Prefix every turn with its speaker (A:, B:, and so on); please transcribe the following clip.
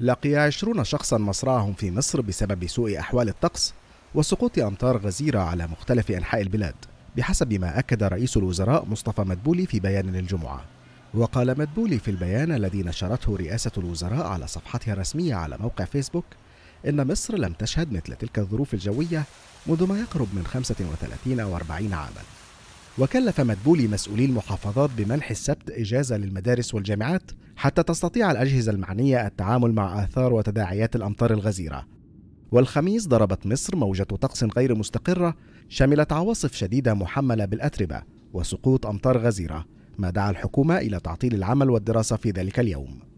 A: لقي عشرون شخصا مصرعهم في مصر بسبب سوء أحوال الطقس وسقوط أمطار غزيرة على مختلف أنحاء البلاد بحسب ما أكد رئيس الوزراء مصطفى مدبولي في بيان للجمعة وقال مدبولي في البيان الذي نشرته رئاسة الوزراء على صفحتها الرسمية على موقع فيسبوك إن مصر لم تشهد مثل تلك الظروف الجوية منذ ما يقرب من 35 أو 40 عاماً وكلف مدبولي مسؤولي المحافظات بمنح السبت إجازة للمدارس والجامعات حتى تستطيع الأجهزة المعنية التعامل مع آثار وتداعيات الأمطار الغزيرة. والخميس ضربت مصر موجة طقس غير مستقرة شملت عواصف شديدة محملة بالأتربة وسقوط أمطار غزيرة، ما دعا الحكومة إلى تعطيل العمل والدراسة في ذلك اليوم.